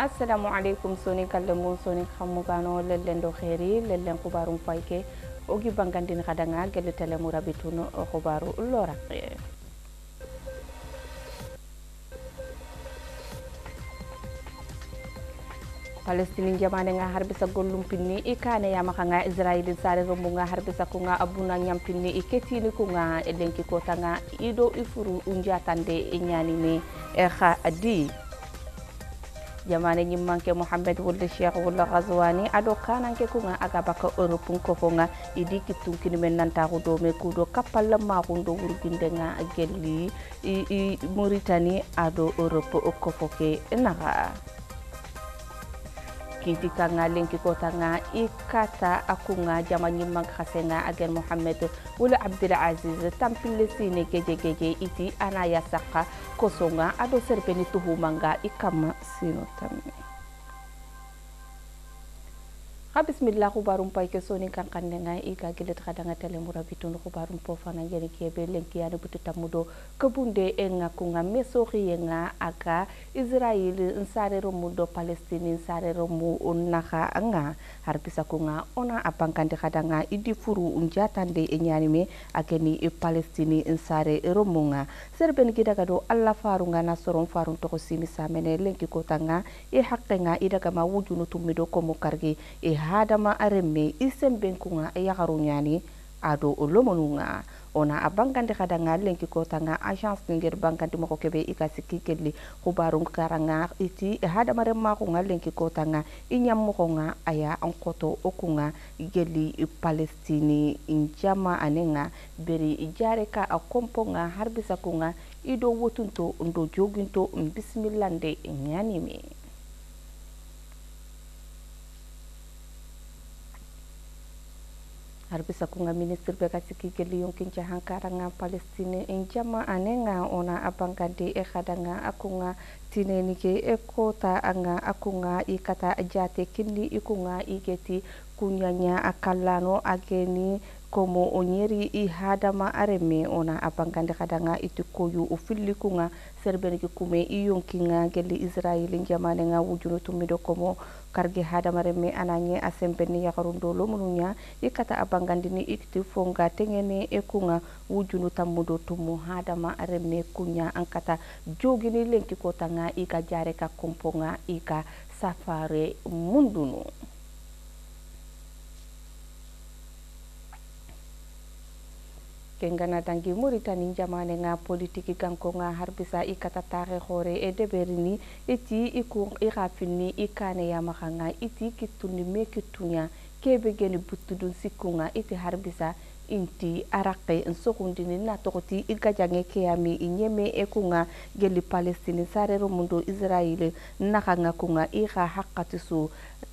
assalamu aleykum soni galle mum soni hammugano lellen ɗo heeri lellen hubarum fayke ogi bangandin hadanga gelle telemu rabi tun hubaru lora palestini jamanenga harbisa gollum pinni i kane yamakanga israili sare rombunga harbisa kunga abuna nyampinni i ketini kunga elenki kotanga ido ifuru unjatande e ñanime e ha di jamane yamane nyimmanke mohammed wulle cheikh wulla ghazwani ado kananke kunga aga baka europe nga idi kittunkini men nanta do me kudo kappalla makundo wurgindenga gelli i, i mauritanie ado europe ke naga kiitikanga lenkikotanga i kata akunga jamañimman xasenga agen mohamed wula abdulaziz tampille sine geje geje iti anaya saqa kosonga ado serbeni tuhumanga i kam sino tamme xa bisimilla xubarum pay ke soni kankandenga i ga gelet xa danga tele mura bitun xubarum po fana yeni kebe lenkiyani butu tamudo kebunde e ngakunga mesoxi yenga aga israel nsarero mu do palestine nsarero mu naxa nga har bisakunga ona a bankandi xa danga idi furu njatande e ñanime akeni e palestine nsare romunga serben gi daga do alla farunga na soron farun toxo simi samene lenki kotanga e xaqenga i dagama wujunu tummido komo kargi hadama aremme isen benkunga e nyani ado lomonunga ona a bangandi kada nga lenki kota nga agence ngir bangandi mako kebe ika sikki kelli hubaru kara nga iti hadama mako nga lenki kota nga inyam mako nga aya ankoto okunga gelli palestini njama anenga beri jare ka a kompo nga harbisa nga ido wotunto ndo joginto bisimillande nyanime arbisakunga ministre be kasiki lyon kinca hankaranga palestine enjama anenga ona abangandi ekadanga eh, akunga tinenige eh, kota anga akunga ikata jate kindi ikunga igeti kunyanya akalano ageni komo onyeri i hadama areme ona abangandi kadanga koyu ufili kunga serbeni kume iyonkinga geli israeli njamane nga wujuno tumido komo karge hadamaremme ananye asempeni yagarundolo mununya ikata abangandini ikiti fonga tengene ekunga wujunu tammudo tumu hadama remme kunya ankata jogini lenki kotanga ika jare ka komponga ika safare mundunu ke ganatangi jamane nga politique gankoga nga bisa i katatare hoore e deɓerini iti i kun i xafinni i kaneyamaxanga iti kittundi me kittuña kebe geni buttudun sikkunga iti har inti araqe nsokundini natokoti igajange keyami inyeme ekunga geli palestini sarero mundo israeli nakanga kunga iga haqqatisu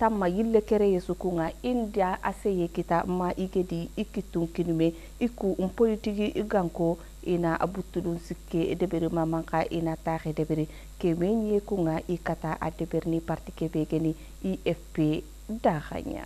tamma yille kere yesu kunga india aseye kita ma igedi ikitun kinume iku npolitigi iganko ina abutulun sikke deberi mamanka ina taxe deberi keme ñe kunga ikata a deberi ni parti kebegeni ifp daxaña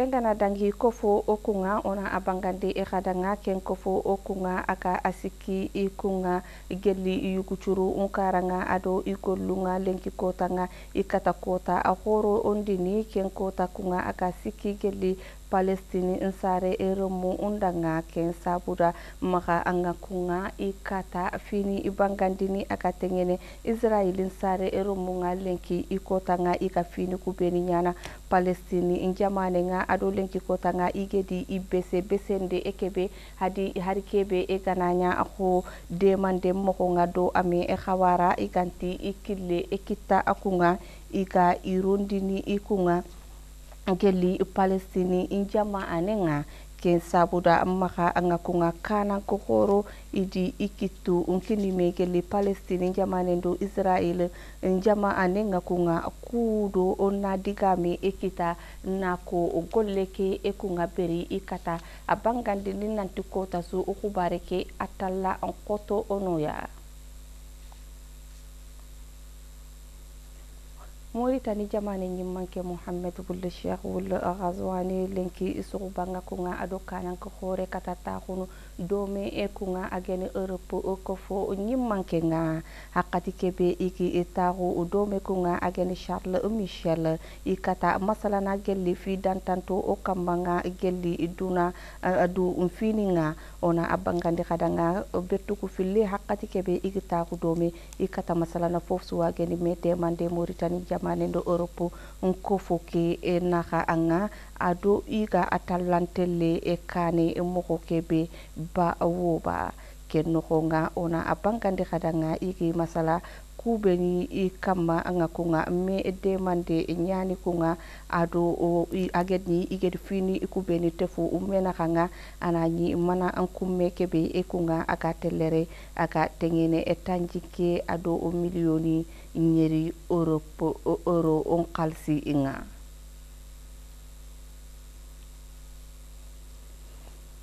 tengana dangi kofu okunga ona abangandi ikadanga ken kofu okunga aka asiki ikunga geli yukuchuru unkaranga ado ikolunga lenki kotanga ikata kota ahoro ondini ken kota kunga aka siki geli palestini nsare eromu undanga ken sabura maga angakunga ikata fini ibangandini akatengene israeli nsare eromu nga lenki ikotanga ika fini kubeni nyana palestini njamane nga ado lenki kotanga igedi ibese besende ekebe hadi harikebe egananya ako demande moko nga do ame ekawara iganti ikille ekita akunga iga irondini ikunga ngeli palestini injama anenga ken sabuda maga anga kunga kana kokoro idi ikitu unkinime geli palestini injama nendo israel njama anenga kunga kudo onna digame ikita nako golleke ekunga beri ikata abangandini nanti kota su ukubareke atala onkoto onoya Mauritanie jamane nyimmanke Mohamed Gulli Sheikh Wul Ghazwani lenki sugubanga nga ado kanan ko hore kata taxunu dome e kunga agene Europe ko fo nyimmanke nga hakati kebe iki taxu dome nga agene Charles Michel ikata masala na gelli fi dantanto o kambanga gelli iduna adu eh, umfini nga ona abangandi kadanga bertu ku fille hakkati keɓe igitaku dome ikkata masalana fof suwageni me demande maritani jamane ndo europe ko foke e naha anga ado iga atallantelle e kane e moko keɓe ba woba kennoxonga ona a bangandi xadanga igi masala kubeni i kamma anga kunga me de mande nyani kunga ni i ged fini i kubeni tefu umena kanga anani mana ankume kebe e kunga aga telere aga tengene etanjike ado milioni nyeri europe euro onkalsi inga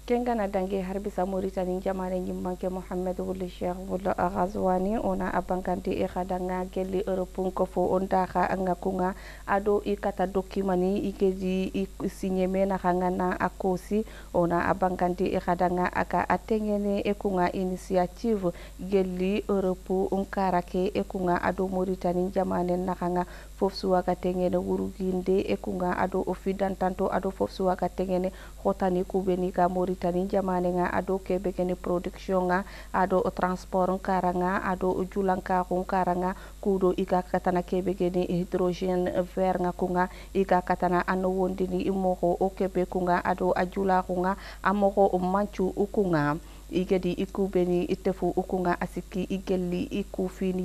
kenga na dange harbi sa mauritani jamare nyimmanke mohammed wulli cheikh wullo ghazwani ona abanganti e khadanga gelli europe ko fo on daga anga kunga ado i kata dokimani ikeji i signé mena khangana akosi ona abanganti e khadanga aka atengene e kunga initiative gelli europe on karake e kunga ado mauritani jamane nakanga fof suwaga tengene wuruginde e kunga ado ofidantanto ado fof suwaga tengene khotani kubeni ga mauritani tani jamane nga ado kebe keni production nga ado transport kara nga ado o ka kun kara kudo ika katana kebe keni hydrogen vert nga kunga ika katana ano ni imoko o kebe kunga ado ajula kunga amoko manchu ukunga igedi ikubeni itefu ukunga asiki igeli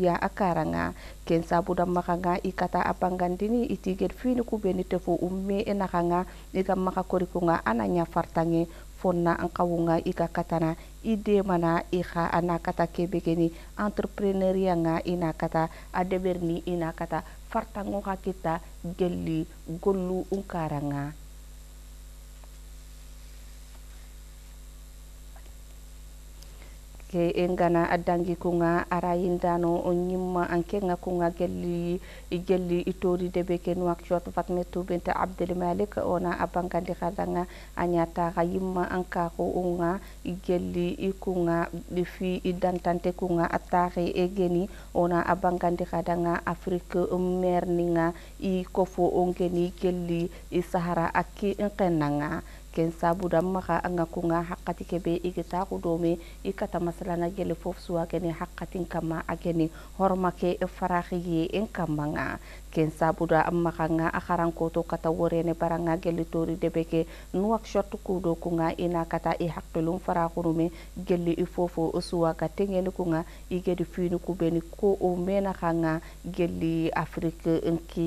ya akaranga kensa buda makanga ikata abangandini itiged fini kubeni tefu umme enakanga ika makakori kunga ananya fartange fonna an kawunga ika katana ide mana ika anakata kata kebekeni nga ina kata a deberini kata fartango kita geli gollu unkaranga. ke engana adangi kunga arayindano onyimma yimma anke nga kunga gelli gelli itori debe ken wakshot fatmetu bint abdul malik ona abangandi khadanga anyata khayimma anka ko unga gelli ikunga fi idantante kunga atari egeni ona abangandi khadanga afrika merninga i kofo ongeni gelli isahara akki enkenanga kensa budan maga an ga kunga hakkati kebe igita kudome ikata masalana gele fof suwa gene hakkatin kama a gene hormake faraxiye en kammanga ken sabuda amma kanga akaran koto kata worene baranga gelli tori debeke nuak shortu kudo kunga ina kata i hakkilun fara kurume gelli i fofo suwa ka tengeni kunga igedi fini kubeni ko o mena kanga gelli afrique ke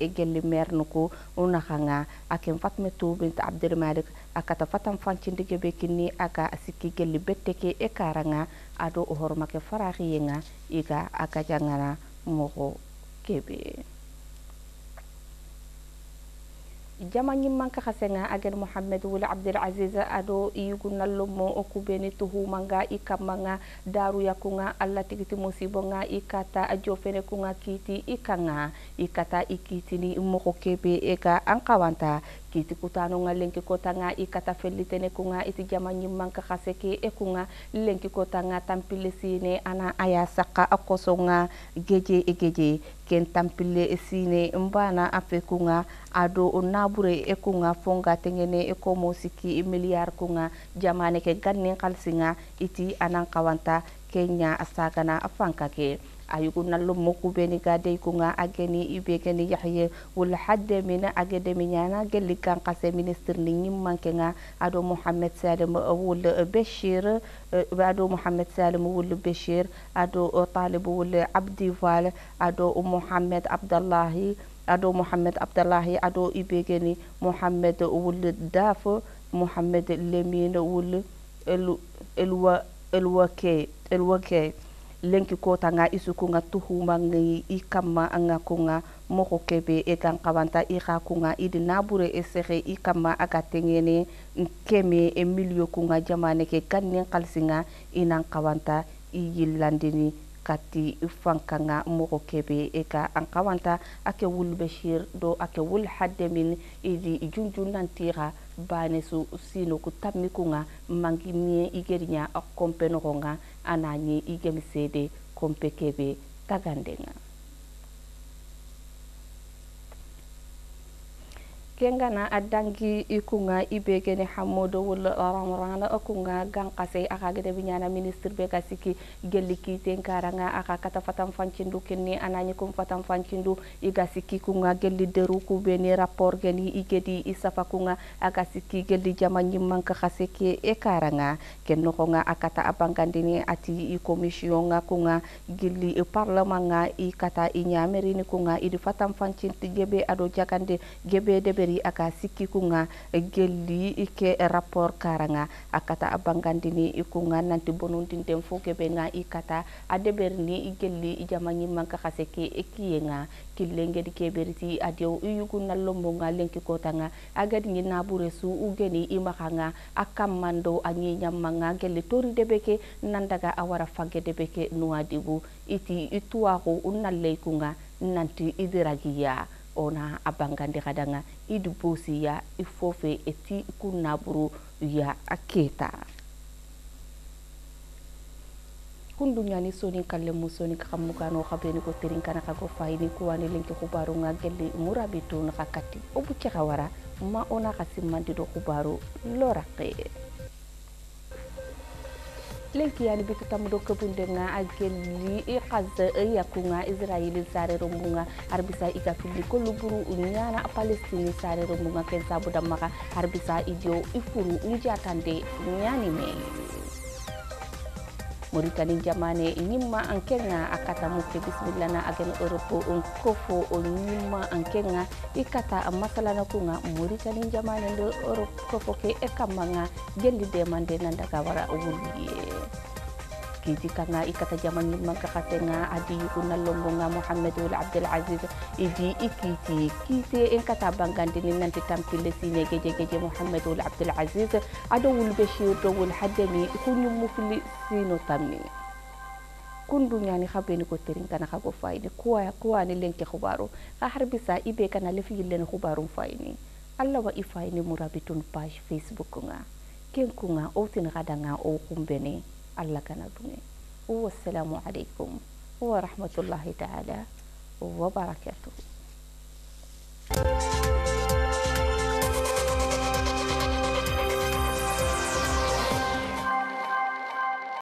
e gelli mernuku una kanga akem fatme to bint Malik akata fatan Fanchin gebe kinni aka asiki gelli betteke e karanga ado o hormake faraxiyenga iga aka jangana moko kebe jama ñimman kaxa senga agen mouhamed wula abdelaziz aɗo yugunallomo o kuɓeni tuhumanga i kammanga daruyakunga allah tigiti musibonga i kata jofene kunga kiiti i kanga i kata i kiitini moxo keɓe ega an kawanta kitikutano nga lenki kota nga tene kunga iti jama nyimmanka kaseke e kunga lenki kota nga tampile sine ana aya saka akoso nga geje e geje ken tampile sine mbana afe kunga ado nabure e kunga fonga tengene e komo siki miliar kunga jamane ke gannin kalsinga iti anan kawanta kenya asagana afanka ke ايغونا لو موكو بيني غادي كونغا اغيني يبيكني يحيى والحد من اكاديمي نانا غلي كان قاسي مينستر لي ني مانكينا ادو محمد سالم اول بشير بعدو محمد سالم اول بشير ادو طالب اول عبد فال ادو محمد عبد الله ادو محمد عبد الله ادو يبيكني محمد اول داف محمد لمين اول الو الو الوكي الوكي lenki kota nga isukunga tuhuma ngi ikama anga nga moko kebe e ekan kabanta ika kunga idi nabure e esere ikama aga tengene keme e nkeme emilio nga jamane ke kannen kalsinga inan kabanta yilandini kati fanka nga fankanga kebe e ka an kawanta a kɛ wul bashir do a kɛ wul hademin idi junjun nantiga banesu sino kutammi kunga mangi nie igerinya kompenogonga ananye igemisede kompe kebe tagandenga na adangi ikunga ibege ne hamodo orang na okunga gan kase aka gede binyana minister be kasiki geliki tenkaranga aka kata fatam fancindu kenni anani kum fatam fancindu igasiki kunga gelli deru ku beni rapport geni igedi isafa kunga aka siki gelli jama nyimman ka kase ke e karanga kenno konga akata abangandini ati i commission nga kunga gelli e parlement nga i kata i nyamerini kunga idi fatam fancinti gebe ado jakande gebe deberi di a ka sikki kunga gelli ke rapport karanga a kata a bangandini kunga nanti bonondinden fo kebe nga i kata a deberini i gelli i jama ɲimman ka xase ke kiye nga killengedi keberiti adew i yugu nallombo nga lenki kotanga nga a gadingi nabure su u geni i maxa a kammando a ɲiɲamma tori debeke nandaga awara fange debeke ke nuwadigu iti i tuwaxu u kunga nanti i ona abangandi kadanga idubosi ya ifofe eti kunaburu ya aketa kunduñani soni kalle mu soni ka xamnu kano xabeni ko terin kana ka go fayini kuwani lenki xubaru nga gelli murabi tun xa katti o bucce xa wara ma ona xa simmandi do xubaru loraqe lenki yani biki kam do kabunde nga agen ni i qaz e yakunga israeli sare rombunga arbisa iga fili koluburu nyana palestini sare rombunga kensa budamaka arbisa idio ifuru unjatande nyani me mauritanie jamane ɲima an kɛ ga a kata ta mun kɛ bisimila na europe n ko o ɲima an kɛ i kata a masalana kunga mauritanie jamane do europe ko ke e kamma ga jelli demande nan daga wara o kiji kana ikata jaman man ka nga adi nga Muhammad wala abdul aziz iji ikiji kise en kata bangande ni nanti tampile sinye geje geje wala abdul aziz ada wul bashir do wul hadami kunyu mufli sino tamni kundu ñani xabeni ko terin kana xago fayni kuwa kuwa ni lenke xubaru xa harbisa ibe kana lefi yilen xubarum fayni alla wa ifayni murabitun page facebook nga kenku nga o tin الله كنظني والسلام عليكم ورحمة الله تعالى وبركاته